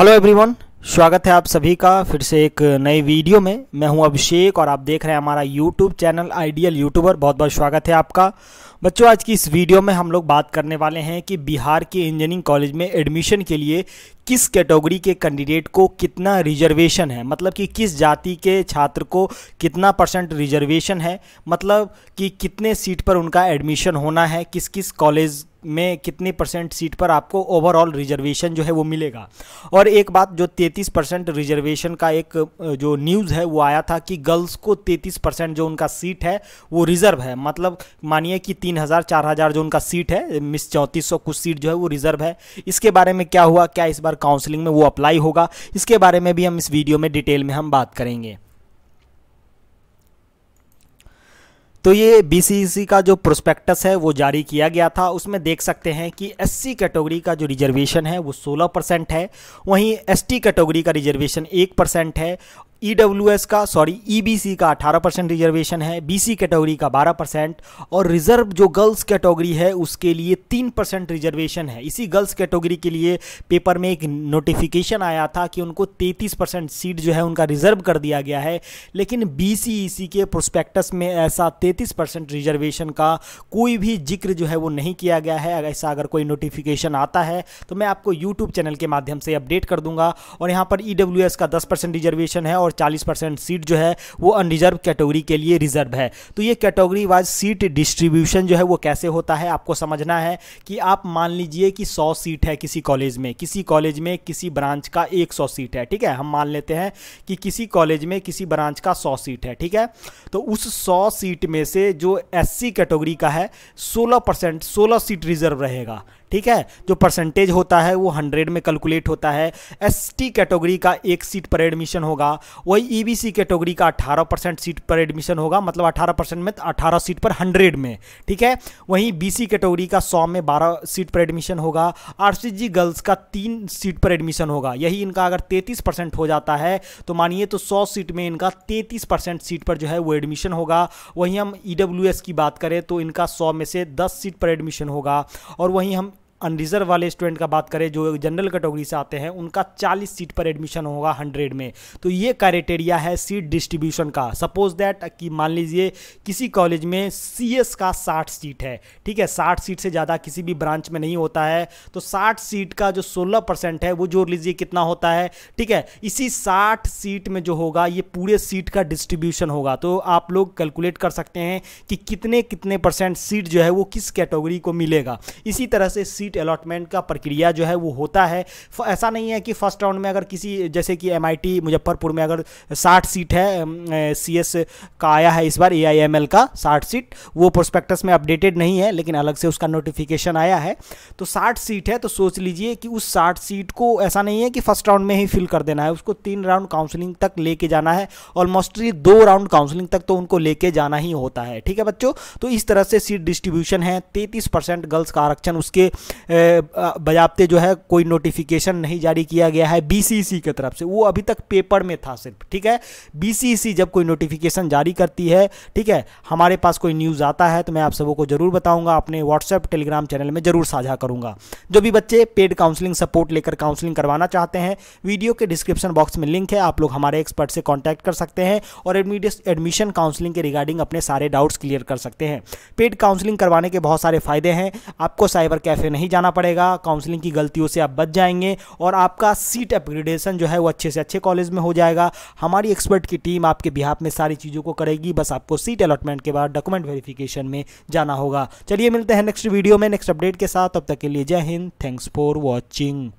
hello everyone स्वागत है आप सभी का फिर से एक नए वीडियो में मैं हूं अभिषेक और आप देख रहे हैं हमारा यूट्यूब चैनल आइडियल यूट्यूबर बहुत बहुत स्वागत है आपका बच्चों आज की इस वीडियो में हम लोग बात करने वाले हैं कि बिहार के इंजीनियरिंग कॉलेज में एडमिशन के लिए किस कैटेगरी के कैंडिडेट को कितना रिजर्वेशन है मतलब कि किस जाति के छात्र को कितना परसेंट रिजर्वेशन है मतलब कि कितने सीट पर उनका एडमिशन होना है किस किस कॉलेज में कितने परसेंट सीट पर आपको ओवरऑल रिजर्वेशन जो है वो मिलेगा और एक बात जो 33 परसेंट रिजर्वेशन का एक जो न्यूज़ है वो आया था कि गर्ल्स को 33 परसेंट जो उनका सीट है वो रिज़र्व है मतलब मानिए कि 3000 4000 जो उनका सीट है मिस चौंतीस कुछ सीट जो है वो रिज़र्व है इसके बारे में क्या हुआ क्या इस बार काउंसलिंग में वो अप्लाई होगा इसके बारे में भी हम इस वीडियो में डिटेल में हम बात करेंगे तो ये बीसीसी e का जो प्रोस्पेक्टस है वो जारी किया गया था उसमें देख सकते हैं कि एससी कैटेगरी का जो रिजर्वेशन है वो 16 परसेंट है वहीं एसटी कैटेगरी का रिजर्वेशन 1 परसेंट है ई e का सॉरी ई e का 18 परसेंट रिजर्वेशन है बी सी कैटेगरी का 12 परसेंट और रिजर्व जो गर्ल्स कैटेगरी है उसके लिए 3 परसेंट रिजर्वेशन है इसी गर्ल्स कैटेगरी के लिए पेपर में एक नोटिफिकेशन आया था कि उनको 33 परसेंट सीट जो है उनका रिजर्व कर दिया गया है लेकिन बी सी e के प्रोस्पेक्टस में ऐसा तैंतीस परसेंट रिजर्वेशन का कोई भी जिक्र जो है वो नहीं किया गया है ऐसा अगर कोई नोटिफिकेशन आता है तो मैं आपको यूट्यूब चैनल के माध्यम से अपडेट कर दूंगा और यहाँ पर ई का दस रिजर्वेशन है और और 40 परसेंट सीट जो है वो अनरिजर्व कैटेगरी के लिए रिजर्व है तो ये कैटेगरी वाइज सीट डिस्ट्रीब्यूशन जो है वो कैसे होता है आपको समझना है कि आप मान लीजिए कि 100 सीट है किसी कॉलेज में किसी कॉलेज में किसी ब्रांच का 100 सीट है ठीक है हम मान लेते हैं कि किसी कॉलेज में किसी ब्रांच का सौ सीट है ठीक है तो उस सौ सीट में से जो एस कैटेगरी का है सोलह परसेंट सोलह सीट रिजर्व रहेगा ठीक है जो परसेंटेज होता है वो हंड्रेड में कैलकुलेट होता है एस कैटेगरी का एक सीट पर एडमिशन होगा वही ई e कैटेगरी का परसेंट सीट पर एडमिशन होगा मतलब परसेंट में अठारह सीट पर हंड्रेड में ठीक है वहीं बी कैटेगरी का सौ में बारह सीट पर एडमिशन होगा आर गर्ल्स का तीन सीट पर एडमिशन होगा यही इनका अगर तैतीस परसेंट हो जाता है तो मानिए तो सौ सीट में इनका तैतीस परसेंट सीट पर जो है वो एडमिशन होगा वहीं हम ई e की बात करें तो इनका सौ में से दस सीट पर एडमिशन होगा और वहीं हम अनरिजर्व वाले स्टूडेंट का बात करें जो जनरल कैटेगरी से आते हैं उनका 40 सीट पर एडमिशन होगा 100 में तो ये क्राइटेरिया है सीट डिस्ट्रीब्यूशन का सपोज दैट कि मान लीजिए किसी कॉलेज में सी का साठ सीट है ठीक है साठ सीट से ज़्यादा किसी भी ब्रांच में नहीं होता है तो साठ सीट का जो सोलह परसेंट है वो जोड़ लीजिए कितना होता है ठीक है इसी साठ सीट में जो होगा ये पूरे सीट का डिस्ट्रीब्यूशन होगा तो आप लोग कैलकुलेट कर सकते हैं कि कितने कितने परसेंट सीट जो है वो किस कैटेगरी को मिलेगा इसी तरह से सीट सीट अलॉटमेंट का प्रक्रिया जो है वो होता है ऐसा नहीं है कि फर्स्ट राउंड में अगर किसी जैसे कि एम मुजफ्फरपुर में अगर साठ सीट है सी का आया है इस बार ए का साठ सीट वो प्रोस्पेक्टस में अपडेटेड नहीं है लेकिन अलग से उसका नोटिफिकेशन आया है तो साठ सीट है तो सोच लीजिए कि उस साठ सीट को ऐसा नहीं है कि फर्स्ट राउंड में ही फिल कर देना है उसको तीन राउंड काउंसलिंग तक लेके जाना है ऑलमोस्टली दो राउंड काउंसलिंग तक तो उनको लेके जाना ही होता है ठीक है बच्चों तो इस तरह से सीट डिस्ट्रीब्यूशन है तैंतीस परसेंट गर्ल्स का आरक्षण उसके बजाबते जो है कोई नोटिफिकेशन नहीं जारी किया गया है बीसीसी की तरफ से वो अभी तक पेपर में था सिर्फ ठीक है बीसीसी जब कोई नोटिफिकेशन जारी करती है ठीक है हमारे पास कोई न्यूज़ आता है तो मैं आप सबों को ज़रूर बताऊँगा अपने व्हाट्सएप टेलीग्राम चैनल में ज़रूर साझा करूँगा जो भी बच्चे पेड काउंसलिंग सपोर्ट लेकर काउंसलिंग करवाना चाहते हैं वीडियो के डिस्क्रिप्शन बॉक्स में लिंक है आप लोग हमारे एक्सपर्ट से कॉन्टैक्ट कर सकते हैं और एडमिशन काउंसलिंग के रिगार्डिंग अपने सारे डाउट्स क्लियर कर सकते हैं पेड काउंसलिंग करवाने के बहुत सारे फ़ायदे हैं आपको साइबर कैफ़े नहीं जाना पड़ेगा काउंसलिंग की गलतियों से आप बच जाएंगे और आपका सीट अपग्रेडेशन जो है वो अच्छे से अच्छे कॉलेज में हो जाएगा हमारी एक्सपर्ट की टीम आपके बिहार में सारी चीज़ों को करेगी बस आपको सीट अलॉटमेंट के बाद डॉक्यूमेंट वेरिफिकेशन में जाना होगा चलिए मिलते हैं नेक्स्ट वीडियो में नेक्स्ट अपडेट के साथ तब तक के लिए जय हिंद थैंक्स फॉर वॉचिंग